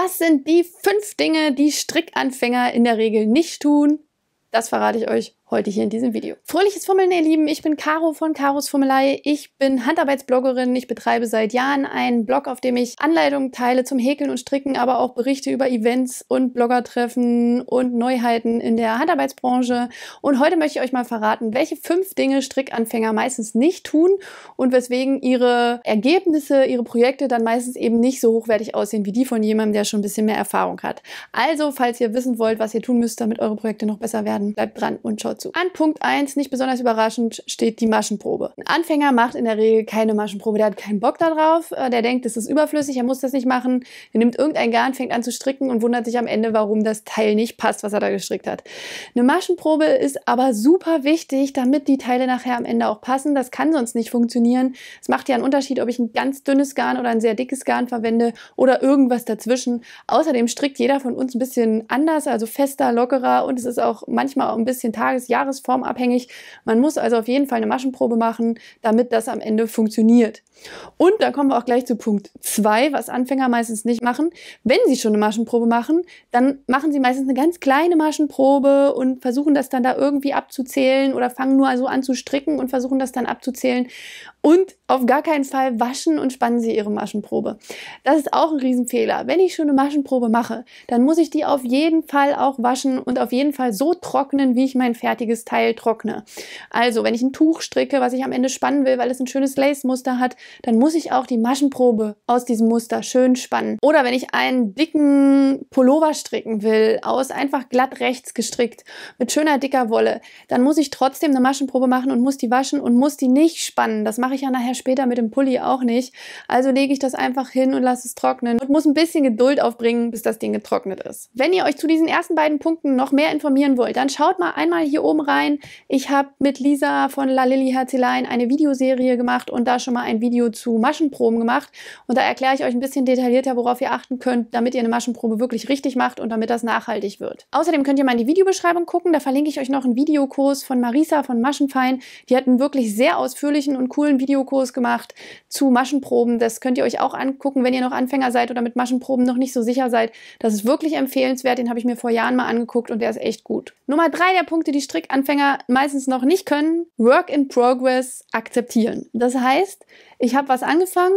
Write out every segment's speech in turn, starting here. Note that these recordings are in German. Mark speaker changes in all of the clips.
Speaker 1: Was sind die fünf Dinge, die Strickanfänger in der Regel nicht tun? Das verrate ich euch heute hier in diesem Video. Fröhliches Fummeln, ihr Lieben. Ich bin Caro von Caros Fummelei. Ich bin Handarbeitsbloggerin. Ich betreibe seit Jahren einen Blog, auf dem ich Anleitungen teile zum Häkeln und Stricken, aber auch Berichte über Events und Bloggertreffen und Neuheiten in der Handarbeitsbranche. Und heute möchte ich euch mal verraten, welche fünf Dinge Strickanfänger meistens nicht tun und weswegen ihre Ergebnisse, ihre Projekte dann meistens eben nicht so hochwertig aussehen wie die von jemandem, der schon ein bisschen mehr Erfahrung hat. Also, falls ihr wissen wollt, was ihr tun müsst, damit eure Projekte noch besser werden, bleibt dran und schaut dazu. An Punkt 1, nicht besonders überraschend, steht die Maschenprobe. Ein Anfänger macht in der Regel keine Maschenprobe, der hat keinen Bock darauf, äh, der denkt, das ist überflüssig, er muss das nicht machen, der nimmt irgendein Garn, fängt an zu stricken und wundert sich am Ende, warum das Teil nicht passt, was er da gestrickt hat. Eine Maschenprobe ist aber super wichtig, damit die Teile nachher am Ende auch passen. Das kann sonst nicht funktionieren. Es macht ja einen Unterschied, ob ich ein ganz dünnes Garn oder ein sehr dickes Garn verwende oder irgendwas dazwischen. Außerdem strickt jeder von uns ein bisschen anders, also fester, lockerer und es ist auch manchmal auch ein bisschen tages ist jahresformabhängig. Man muss also auf jeden Fall eine Maschenprobe machen, damit das am Ende funktioniert. Und da kommen wir auch gleich zu Punkt 2, was Anfänger meistens nicht machen. Wenn sie schon eine Maschenprobe machen, dann machen sie meistens eine ganz kleine Maschenprobe und versuchen das dann da irgendwie abzuzählen oder fangen nur so an zu stricken und versuchen das dann abzuzählen. Und auf gar keinen Fall waschen und spannen Sie Ihre Maschenprobe. Das ist auch ein Riesenfehler. Wenn ich schon eine Maschenprobe mache, dann muss ich die auf jeden Fall auch waschen und auf jeden Fall so trocknen, wie ich mein fertiges Teil trockne. Also, wenn ich ein Tuch stricke, was ich am Ende spannen will, weil es ein schönes Lace-Muster hat, dann muss ich auch die Maschenprobe aus diesem Muster schön spannen. Oder wenn ich einen dicken Pullover stricken will, aus einfach glatt rechts gestrickt, mit schöner dicker Wolle, dann muss ich trotzdem eine Maschenprobe machen und muss die waschen und muss die nicht spannen. Das macht mache ich ja nachher später mit dem Pulli auch nicht. Also lege ich das einfach hin und lasse es trocknen und muss ein bisschen Geduld aufbringen, bis das Ding getrocknet ist. Wenn ihr euch zu diesen ersten beiden Punkten noch mehr informieren wollt, dann schaut mal einmal hier oben rein. Ich habe mit Lisa von La Lilly Herzelein eine Videoserie gemacht und da schon mal ein Video zu Maschenproben gemacht. Und da erkläre ich euch ein bisschen detaillierter, worauf ihr achten könnt, damit ihr eine Maschenprobe wirklich richtig macht und damit das nachhaltig wird. Außerdem könnt ihr mal in die Videobeschreibung gucken. Da verlinke ich euch noch einen Videokurs von Marisa von Maschenfein. Die hat einen wirklich sehr ausführlichen und coolen Videokurs gemacht zu Maschenproben. Das könnt ihr euch auch angucken, wenn ihr noch Anfänger seid oder mit Maschenproben noch nicht so sicher seid. Das ist wirklich empfehlenswert. Den habe ich mir vor Jahren mal angeguckt und der ist echt gut. Nummer drei der Punkte, die Strickanfänger meistens noch nicht können. Work in Progress akzeptieren. Das heißt, ich habe was angefangen,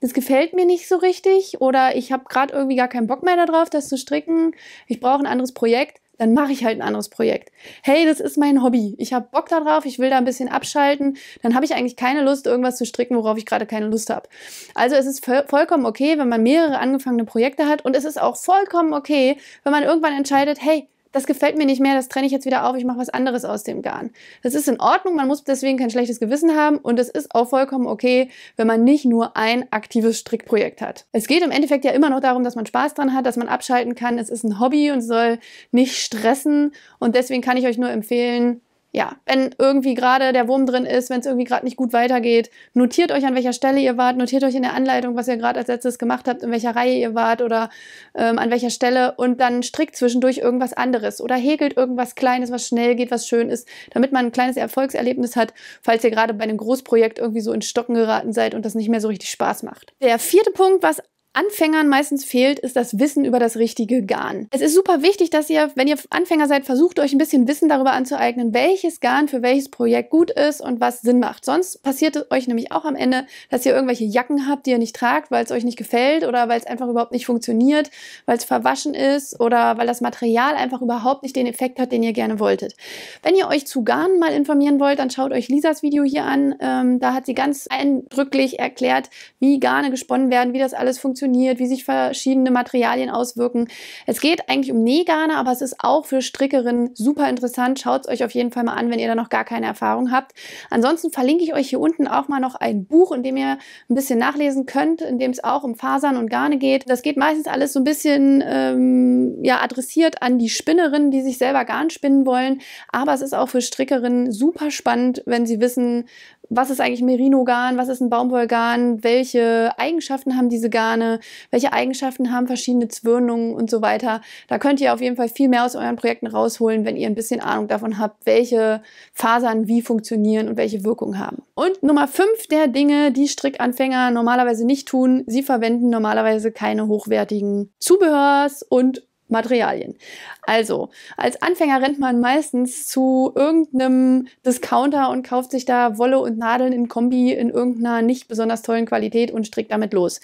Speaker 1: das gefällt mir nicht so richtig oder ich habe gerade irgendwie gar keinen Bock mehr darauf, das zu stricken. Ich brauche ein anderes Projekt dann mache ich halt ein anderes Projekt. Hey, das ist mein Hobby. Ich habe Bock darauf, ich will da ein bisschen abschalten. Dann habe ich eigentlich keine Lust, irgendwas zu stricken, worauf ich gerade keine Lust habe. Also es ist vollkommen okay, wenn man mehrere angefangene Projekte hat und es ist auch vollkommen okay, wenn man irgendwann entscheidet, hey, das gefällt mir nicht mehr, das trenne ich jetzt wieder auf, ich mache was anderes aus dem Garn. Das ist in Ordnung, man muss deswegen kein schlechtes Gewissen haben und es ist auch vollkommen okay, wenn man nicht nur ein aktives Strickprojekt hat. Es geht im Endeffekt ja immer noch darum, dass man Spaß dran hat, dass man abschalten kann, es ist ein Hobby und soll nicht stressen und deswegen kann ich euch nur empfehlen, ja, wenn irgendwie gerade der Wurm drin ist, wenn es irgendwie gerade nicht gut weitergeht, notiert euch, an welcher Stelle ihr wart, notiert euch in der Anleitung, was ihr gerade als letztes gemacht habt, in welcher Reihe ihr wart oder ähm, an welcher Stelle und dann strickt zwischendurch irgendwas anderes oder häkelt irgendwas Kleines, was schnell geht, was schön ist, damit man ein kleines Erfolgserlebnis hat, falls ihr gerade bei einem Großprojekt irgendwie so in Stocken geraten seid und das nicht mehr so richtig Spaß macht. Der vierte Punkt, was Anfängern meistens fehlt, ist das Wissen über das richtige Garn. Es ist super wichtig, dass ihr, wenn ihr Anfänger seid, versucht euch ein bisschen Wissen darüber anzueignen, welches Garn für welches Projekt gut ist und was Sinn macht. Sonst passiert es euch nämlich auch am Ende, dass ihr irgendwelche Jacken habt, die ihr nicht tragt, weil es euch nicht gefällt oder weil es einfach überhaupt nicht funktioniert, weil es verwaschen ist oder weil das Material einfach überhaupt nicht den Effekt hat, den ihr gerne wolltet. Wenn ihr euch zu Garn mal informieren wollt, dann schaut euch Lisas Video hier an. Ähm, da hat sie ganz eindrücklich erklärt, wie Garne gesponnen werden, wie das alles funktioniert funktioniert, wie sich verschiedene Materialien auswirken. Es geht eigentlich um Nähgarne, aber es ist auch für Strickerinnen super interessant. Schaut es euch auf jeden Fall mal an, wenn ihr da noch gar keine Erfahrung habt. Ansonsten verlinke ich euch hier unten auch mal noch ein Buch, in dem ihr ein bisschen nachlesen könnt, in dem es auch um Fasern und Garne geht. Das geht meistens alles so ein bisschen ähm, ja, adressiert an die Spinnerinnen, die sich selber Garn spinnen wollen. Aber es ist auch für Strickerinnen super spannend, wenn sie wissen, was ist eigentlich Merino-Garn, was ist ein Baumwollgarn, welche Eigenschaften haben diese Garne, welche Eigenschaften haben verschiedene Zwirnungen und so weiter. Da könnt ihr auf jeden Fall viel mehr aus euren Projekten rausholen, wenn ihr ein bisschen Ahnung davon habt, welche Fasern wie funktionieren und welche Wirkung haben. Und Nummer 5 der Dinge, die Strickanfänger normalerweise nicht tun, sie verwenden normalerweise keine hochwertigen Zubehörs und Materialien. Also, als Anfänger rennt man meistens zu irgendeinem Discounter und kauft sich da Wolle und Nadeln in Kombi in irgendeiner nicht besonders tollen Qualität und strickt damit los.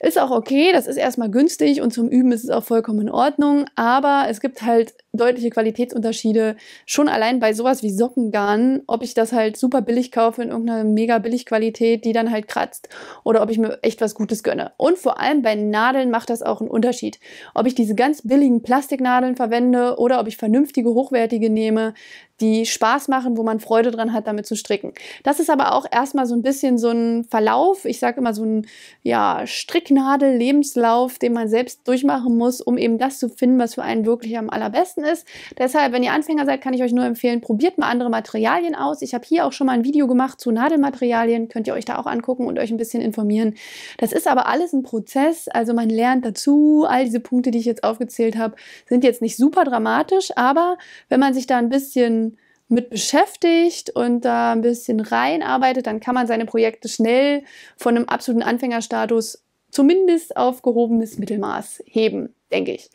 Speaker 1: Ist auch okay, das ist erstmal günstig und zum Üben ist es auch vollkommen in Ordnung, aber es gibt halt deutliche Qualitätsunterschiede. Schon allein bei sowas wie Sockengarn, ob ich das halt super billig kaufe in irgendeiner mega Qualität, die dann halt kratzt, oder ob ich mir echt was Gutes gönne. Und vor allem bei Nadeln macht das auch einen Unterschied. Ob ich diese ganz billigen Plastiknadeln verwende oder ob ich vernünftige, hochwertige nehme, die Spaß machen, wo man Freude dran hat, damit zu stricken. Das ist aber auch erstmal so ein bisschen so ein Verlauf, ich sage immer so ein ja, Stricknadel-Lebenslauf, den man selbst durchmachen muss, um eben das zu finden, was für einen wirklich am allerbesten ist. Deshalb, wenn ihr Anfänger seid, kann ich euch nur empfehlen, probiert mal andere Materialien aus. Ich habe hier auch schon mal ein Video gemacht zu Nadelmaterialien, könnt ihr euch da auch angucken und euch ein bisschen informieren. Das ist aber alles ein Prozess, also man lernt dazu. All diese Punkte, die ich jetzt aufgezählt habe, sind jetzt nicht super dramatisch, aber wenn man sich da ein bisschen mit beschäftigt und da ein bisschen reinarbeitet, dann kann man seine Projekte schnell von einem absoluten Anfängerstatus zumindest auf gehobenes Mittelmaß heben, denke ich.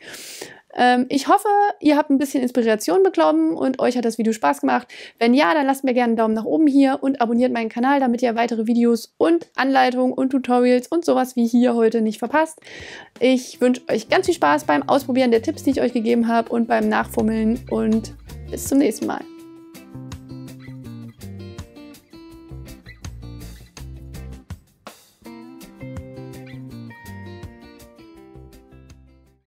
Speaker 1: Ähm, ich hoffe, ihr habt ein bisschen Inspiration bekommen und euch hat das Video Spaß gemacht. Wenn ja, dann lasst mir gerne einen Daumen nach oben hier und abonniert meinen Kanal, damit ihr weitere Videos und Anleitungen und Tutorials und sowas wie hier heute nicht verpasst. Ich wünsche euch ganz viel Spaß beim Ausprobieren der Tipps, die ich euch gegeben habe und beim Nachfummeln und bis zum nächsten Mal.